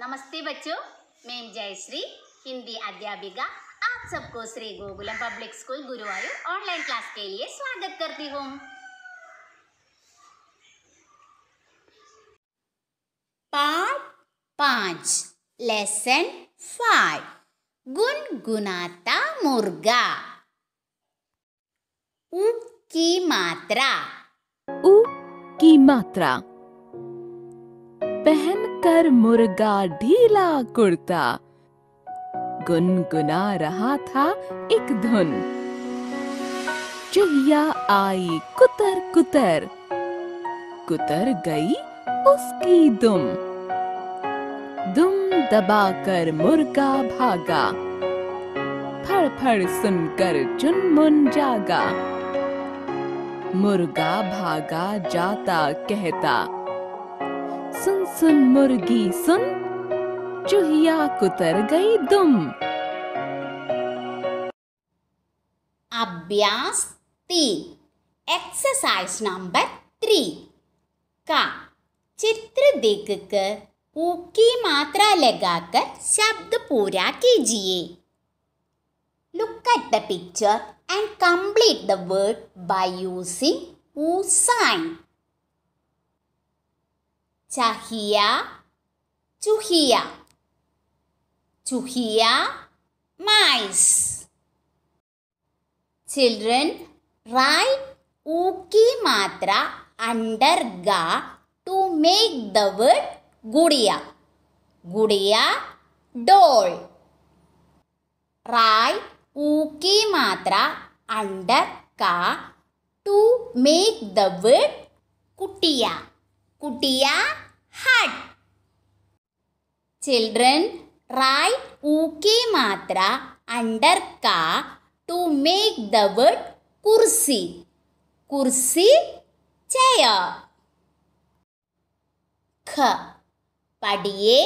नमस्ते बच्चों मैं जयश्री हिंदी अध्यापिका आप सबको Shri Gokulam public school Guruvayur online class के लिए स्वागत करती हूँ पार्ट पांच लेसन फाइव गुनगुनाता मुर्गा उ की मात्रा उ की मात्रा सुनकर मुर्गा ढीला कुर्ता गुनगुना रहा था एक धुन चुहिया आई कुतर कुतर कुतर गई उसकी दुम दुम दबाकर मुर्गा भागा फड़फड़ सुनकर चुनमुन जागा मुर्गा भागा जाता कहता सुन मुर्गी सुन चूहिया कुतर गई दुम अभ्यास तीन एक्सरसाइज नंबर थ्री का चित्र देखकर ऊ की मात्रा लगाकर शब्द पूरा कीजिए look at the picture and complete the word by using ऊ sign to hear, to hear, mice. Children, write Uki Matra under Ga to make the word Gudiya. Gudiya, doll. Write Uki Matra under Ka to make the word Kutiya. Kutia hut. Children, write uki matra under ka to make the word kursi. Kursi chair. ख पढ़िए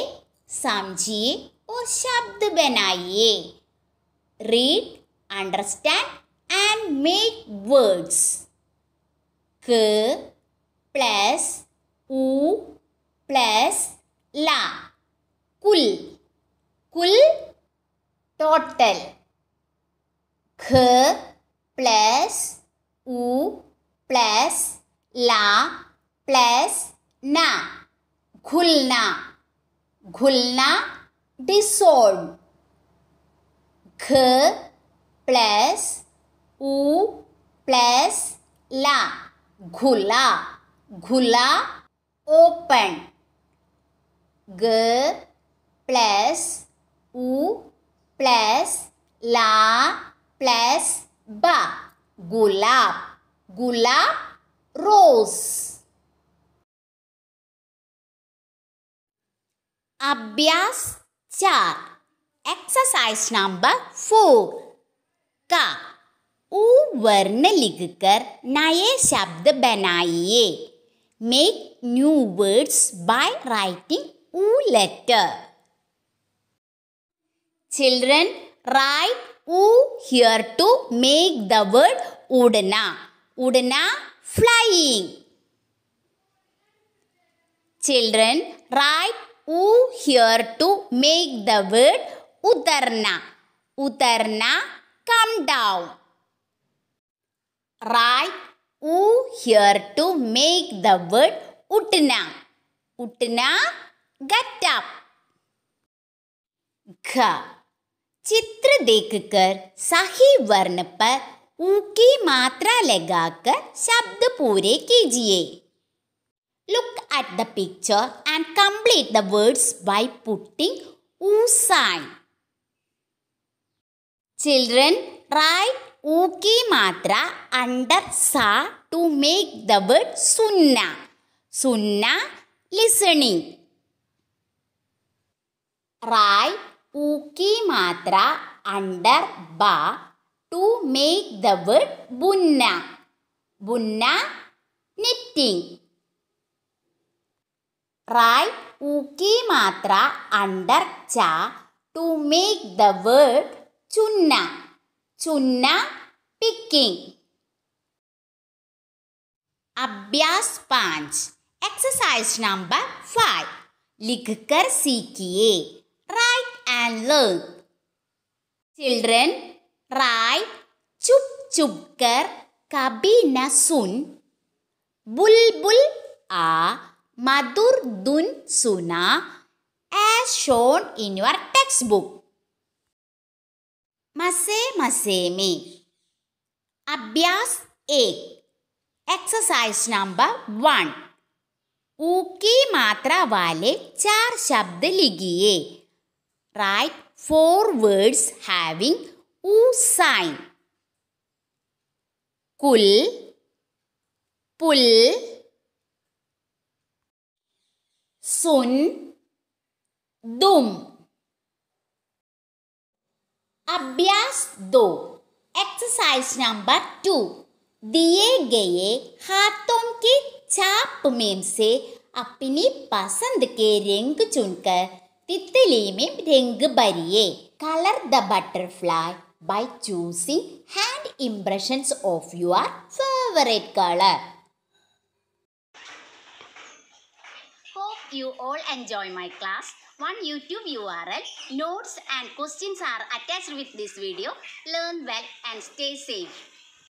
समझिए और शब्द बनाइए read understand and make words क plus ऊ plus ला कुल कुल टोटल घ प्लस ऊ प्लस ला प्लस ना घुलना घुलना डिसोल्व घ प्लस ऊ प्लस ला घुला घुला open g plus u plus la plus ba gulab gulab rose अभ्यास चार एक्सरसाइज नंबर फोर का ऊ वर्ण लिखकर नए शब्द बनाइए Make new words by writing U letter. Children, write U here to make the word Udana. Udana, flying. Children, write U here to make the word Udarna. Udarna, come down. Write U here to make the word utna. Utna, get up. घ चित्र देखकर सही वर्ण पर U की मात्रा लगाकर शब्द पूरे कीजिए Look at the picture and complete the words by putting U sign. Children, write ಊ ಮಾತ್ರ ಅಂಡರ್ ಸಾ ಟು ಮೇಕ್ ದ ವರ್ಡ್ ಸುನ್ನ ಸುನ್ನ ಲಿಸಣಿಂಗ್ ರಾಯ್ ಊಕಿ ಮಾತ್ರ ಅಂಡರ್ ಬಾ ಟು ಮೇಕ್ ದ ವರ್ಡ್ ಬುನ್ನ ಬುನ್ನ ನಿಟ್ಟಿಂಗ್ ರಾಯ್ ಊಕಿ ಮಾತ್ರ ಅಂಡರ್ ಚಾ ಟು ಮೇಕ್ ದ ವರ್ಡ್ ಚುನ್ನ चुनना पिकिंग अभ्यास पाँच एक्सरसाइज नंबर फाइव लिखकर सीखिए write and learn children write चुप चुप कर कभी न सुन बुलबुल बुल आ मधुर धुन सुना as shown in your text book मसे मसे में अभ्यास एक एक्सरसाइज नंबर वन ऊ की मात्रा वाले चार शब्द लिखिए राइट फोर वर्ड्स हैविंग ऊ साइन कुल पुल सुन दुम अभ्यास दो एक्सरसाइज नंबर टू दिए गए हाथों के चाप में से अपनी पसंद के रंग चुनकर तितली में रंग भरिए colour the butterfly by choosing hand impressions of your favourite colour you all enjoy my class, one YouTube URL, notes and questions are attached with this video. Learn well and stay safe.